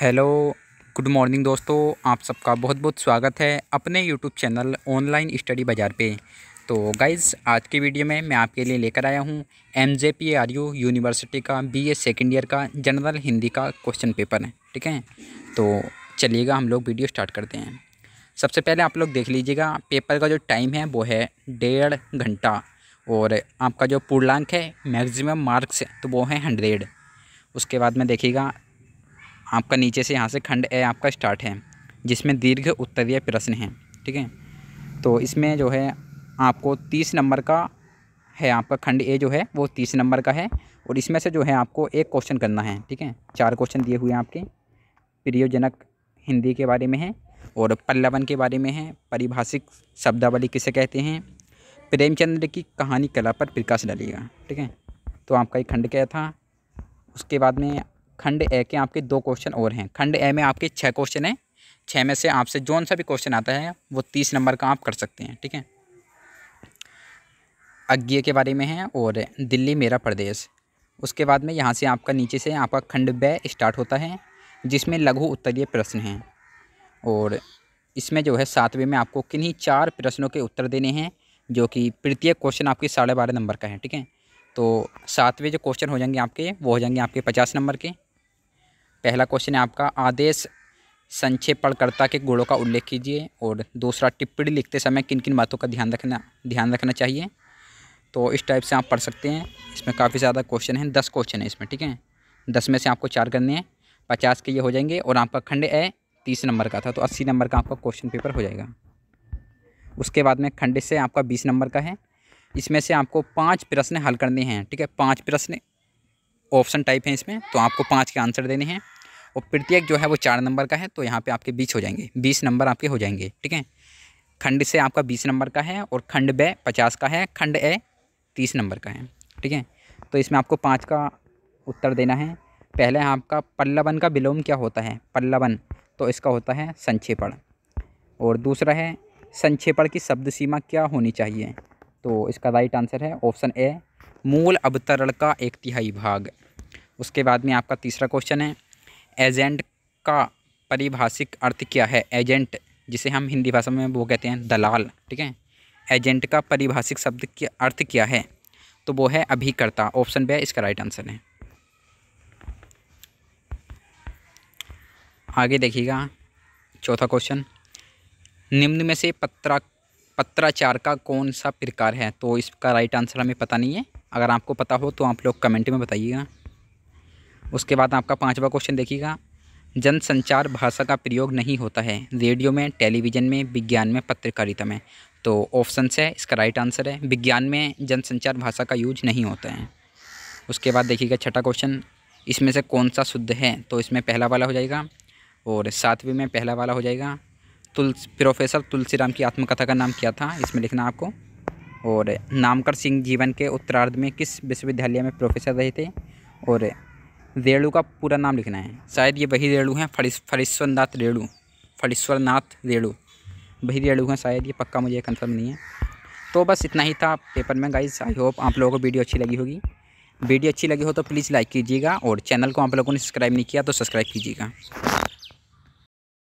hello good morning दोस्तों आप सबका बहुत बहुत स्वागत है अपने यूट्यूब चैनल ऑनलाइन स्टडी बाज़ार पे तो गाइज़ आज की वीडियो में मैं आपके लिए लेकर आया हूँ M J P R U university का बी ए सेकेंड ईयर का जनरल हिंदी का क्वेश्चन पेपर है ठीक है तो चलिएगा हम लोग वीडियो स्टार्ट करते हैं सबसे पहले आप लोग देख लीजिएगा पेपर का जो टाइम है वो है डेढ़ घंटा और आपका जो पूर्णांक है मैक्सिमम मार्क्स तो वो है हंड्रेड उसके बाद में देखिएगा आपका नीचे से यहाँ से खंड ए आपका स्टार्ट है जिसमें दीर्घ उत्तरीय प्रश्न है ठीक है तो इसमें जो है आपको तीस नंबर का है आपका खंड ए जो है वो तीस नंबर का है और इसमें से जो है आपको एक क्वेश्चन करना है ठीक है चार क्वेश्चन दिए हुए हैं आपके प्रियोजनक हिंदी के बारे में है और पल्लवन के बारे में है परिभाषिक शब्दावली किसे कहते हैं प्रेमचंद्र की कहानी कला पर प्रकाश डालिएगा ठीक है तो आपका एक खंड क्या था उसके बाद में खंड ए के आपके दो क्वेश्चन और हैं खंड ए में आपके छः क्वेश्चन हैं छः में से आपसे जौन सा भी क्वेश्चन आता है वो तीस नंबर का आप कर सकते हैं ठीक है अज्ञे के बारे में है और दिल्ली मेरा प्रदेश उसके बाद में यहाँ से आपका नीचे से आपका खंड ब स्टार्ट होता है जिसमें लघु उत्तरीय प्रश्न हैं और इसमें जो है सातवें में आपको किन्हीं चार प्रश्नों के उत्तर देने हैं जो कि प्रत्येक क्वेश्चन आपके साढ़े बारह नंबर का है ठीक है तो सातवें जो क्वेश्चन हो जाएंगे आपके वो हो जाएंगे आपके पचास नंबर के पहला क्वेश्चन है आपका आदेश संक्षेपणकर्ता के गुणों का उल्लेख कीजिए और दूसरा टिप्पणी लिखते समय किन किन बातों का ध्यान रखना ध्यान रखना चाहिए तो इस टाइप से आप पढ़ सकते हैं इसमें काफ़ी ज़्यादा क्वेश्चन हैं दस क्वेश्चन हैं इसमें ठीक है दस में से आपको चार करने हैं पचास के ये हो जाएंगे और आपका खंड ए तीस नंबर का था तो अस्सी नंबर का आपका क्वेश्चन पेपर हो जाएगा उसके बाद में खंड से आपका बीस नंबर का है इसमें से आपको पाँच प्रश्न हल करने हैं ठीक है पाँच प्रश्न ऑप्शन टाइप हैं इसमें तो आपको पाँच के आंसर देने हैं और प्रत्येक जो है वो चार नंबर का है तो यहाँ पे आपके बीस हो जाएंगे बीस नंबर आपके हो जाएंगे ठीक है खंड से आपका बीस नंबर का है और खंड ब पचास का है खंड ए तीस नंबर का है ठीक है तो इसमें आपको पाँच का उत्तर देना है पहले आपका पल्लवन का विलोम क्या होता है पल्लवन तो इसका होता है संक्षेपण और दूसरा है संक्षेपण की शब्द सीमा क्या होनी चाहिए तो इसका राइट आंसर है ऑप्शन ए मूल अवतरण का एक तिहाई भाग उसके बाद में आपका तीसरा क्वेश्चन है एजेंट का परिभाषिक अर्थ क्या है एजेंट जिसे हम हिंदी भाषा में वो कहते हैं दलाल ठीक है एजेंट का परिभाषिक शब्द के अर्थ क्या है तो वो है अभिकर्ता ऑप्शन बे इसका राइट आंसर है आगे देखिएगा चौथा क्वेश्चन निम्न में से पत्रा पत्राचार का कौन सा प्रकार है तो इसका राइट आंसर हमें पता नहीं है अगर आपको पता हो तो आप लोग कमेंट में बताइएगा उसके बाद आपका पाँचवा क्वेश्चन देखिएगा जनसंचार भाषा का प्रयोग नहीं होता है रेडियो में टेलीविज़न में विज्ञान में पत्रकारिता में तो ऑप्शन है इसका राइट आंसर है विज्ञान में जनसंचार भाषा का यूज नहीं होता है उसके बाद देखिएगा छठा क्वेश्चन इसमें से कौन सा शुद्ध है तो इसमें पहला वाला हो जाएगा और सातवीं में पहला वाला हो जाएगा तुलसी प्रोफेसर तुलसीराम की आत्मकथा का नाम क्या था इसमें लिखना आपको और नामकर सिंह जीवन के उत्तरार्ध में किस विश्वविद्यालय में प्रोफेसर रहे थे और रेणु का पूरा नाम लिखना है शायद ये वही रेणु हैं फरिस फरीश्वर रेणु फरीश्वर रेणु वही रेणु हैं शायद ये पक्का मुझे कन्फर्म नहीं है तो बस इतना ही था पेपर में गाइज आई होप आप लोगों को वीडियो अच्छी लगी होगी वीडियो अच्छी लगी हो तो प्लीज़ लाइक कीजिएगा और चैनल को आप लोगों ने सब्सक्राइब नहीं किया तो सब्सक्राइब कीजिएगा